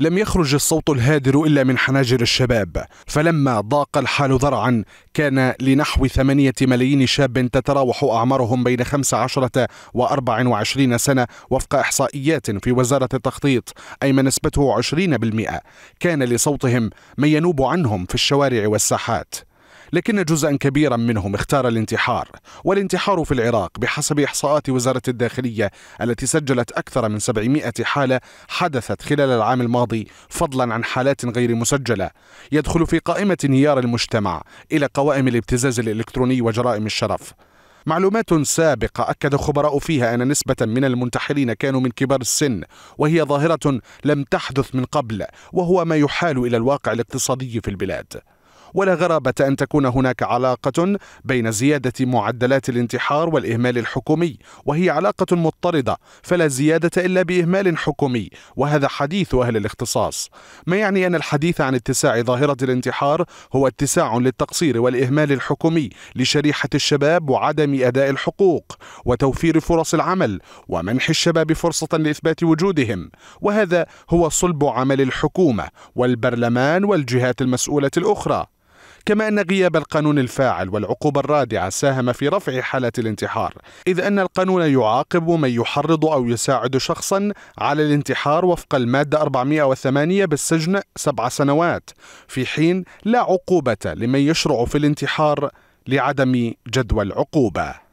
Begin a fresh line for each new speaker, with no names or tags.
لم يخرج الصوت الهادر إلا من حناجر الشباب فلما ضاق الحال ذرعا كان لنحو ثمانية ملايين شاب تتراوح أعمارهم بين 15 و 24 سنة وفق إحصائيات في وزارة التخطيط أي ما نسبته 20% كان لصوتهم ما ينوب عنهم في الشوارع والساحات لكن جزءا كبيرا منهم اختار الانتحار والانتحار في العراق بحسب إحصاءات وزارة الداخلية التي سجلت أكثر من 700 حالة حدثت خلال العام الماضي فضلا عن حالات غير مسجلة يدخل في قائمة انهيار المجتمع إلى قوائم الابتزاز الإلكتروني وجرائم الشرف معلومات سابقة أكد خبراء فيها أن نسبة من المنتحرين كانوا من كبار السن وهي ظاهرة لم تحدث من قبل وهو ما يحال إلى الواقع الاقتصادي في البلاد ولا غرابة أن تكون هناك علاقة بين زيادة معدلات الانتحار والإهمال الحكومي وهي علاقة مضطردة فلا زيادة إلا بإهمال حكومي وهذا حديث أهل الاختصاص ما يعني أن الحديث عن اتساع ظاهرة الانتحار هو اتساع للتقصير والإهمال الحكومي لشريحة الشباب وعدم أداء الحقوق وتوفير فرص العمل ومنح الشباب فرصة لإثبات وجودهم وهذا هو صلب عمل الحكومة والبرلمان والجهات المسؤولة الأخرى كما أن غياب القانون الفاعل والعقوبة الرادعة ساهم في رفع حالة الانتحار إذ أن القانون يعاقب من يحرض أو يساعد شخصا على الانتحار وفق المادة 408 بالسجن سبع سنوات في حين لا عقوبة لمن يشرع في الانتحار لعدم جدوى العقوبه